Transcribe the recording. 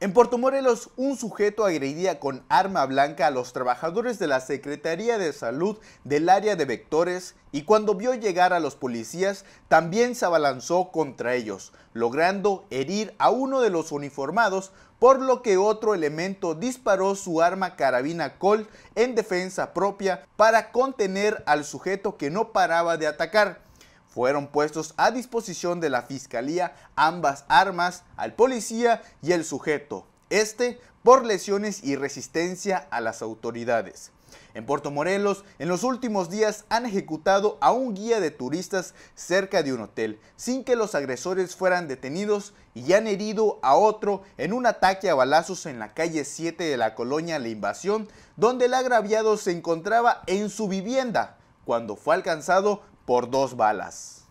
En Puerto Morelos, un sujeto agredía con arma blanca a los trabajadores de la Secretaría de Salud del área de vectores y cuando vio llegar a los policías, también se abalanzó contra ellos, logrando herir a uno de los uniformados, por lo que otro elemento disparó su arma carabina Colt en defensa propia para contener al sujeto que no paraba de atacar. Fueron puestos a disposición de la fiscalía ambas armas al policía y el sujeto, este por lesiones y resistencia a las autoridades. En Puerto Morelos, en los últimos días han ejecutado a un guía de turistas cerca de un hotel, sin que los agresores fueran detenidos y han herido a otro en un ataque a balazos en la calle 7 de la colonia La Invasión, donde el agraviado se encontraba en su vivienda cuando fue alcanzado por dos balas.